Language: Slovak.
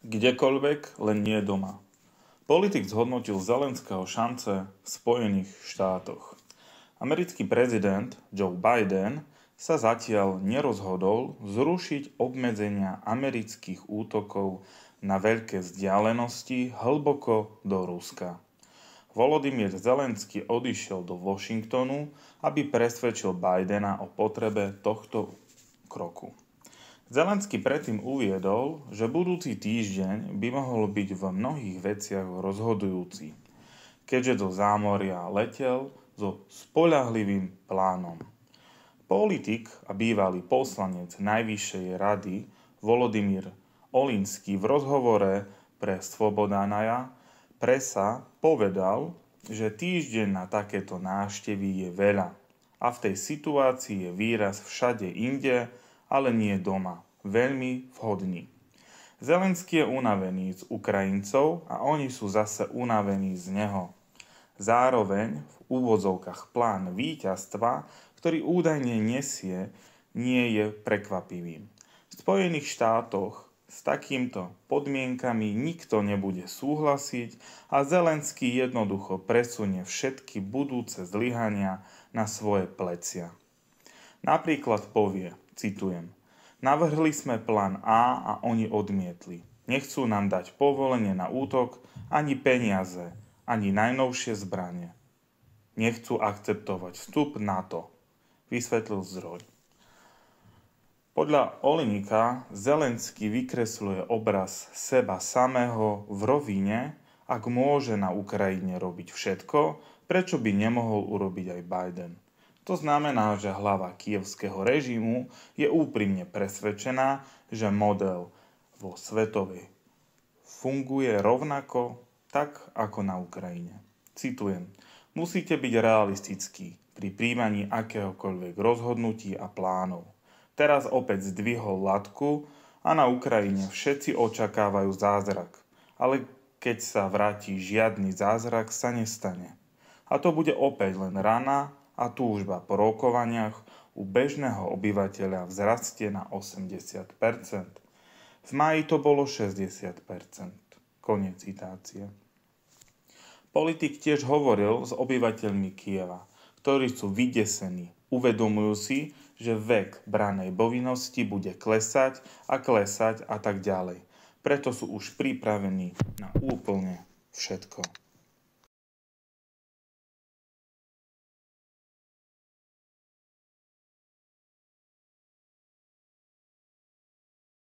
kdekoľvek, len nie doma. Politik zhodnotil Zelenského šance v Spojených štátoch. Americký prezident Joe Biden sa zatiaľ nerozhodol zrušiť obmedzenia amerických útokov na veľké vzdialenosti hlboko do Ruska. Volodymyr Zelenský odišiel do Washingtonu, aby presvedčil Bidena o potrebe tohto kroku. Zelenský predtým uviedol, že budúci týždeň by mohol byť v mnohých veciach rozhodujúci, keďže do zámoria letel so spoľahlivým plánom. Politik a bývalý poslanec Najvyššej rady Volodymyr Olinsky v rozhovore pre Svobodanaja Presa povedal, že týždeň na takéto náštevy je veľa a v tej situácii je výraz všade inde, ale nie doma. Veľmi vhodný. Zelenský je unavený z Ukrajincov a oni sú zase unavení z neho. Zároveň v úvodzovkách plán víťazstva, ktorý údajne nesie, nie je prekvapivý. V Spojených štátoch s takýmto podmienkami nikto nebude súhlasiť a Zelenský jednoducho presunie všetky budúce zlyhania na svoje plecia. Napríklad povie, citujem, navrhli sme plán A a oni odmietli. Nechcú nám dať povolenie na útok, ani peniaze, ani najnovšie zbranie. Nechcú akceptovať vstup to, vysvetlil zdroj. Podľa Olinika Zelenský vykresluje obraz seba samého v rovine, ak môže na Ukrajine robiť všetko, prečo by nemohol urobiť aj Biden – to znamená, že hlava kievského režimu je úprimne presvedčená, že model vo svetovej funguje rovnako tak ako na Ukrajine. Citujem. Musíte byť realistickí pri príjmaní akéhokoľvek rozhodnutí a plánov. Teraz opäť zdvihol latku a na Ukrajine všetci očakávajú zázrak. Ale keď sa vráti žiadny zázrak, sa nestane. A to bude opäť len rana a túžba po rokovaniach u bežného obyvateľa vzrastie na 80 V máji to bolo 60 Konec citácie. Politik tiež hovoril s obyvateľmi Kieva, ktorí sú vydesení, uvedomujú si, že vek branej bovinnosti bude klesať a klesať a tak ďalej. Preto sú už pripravení na úplne všetko.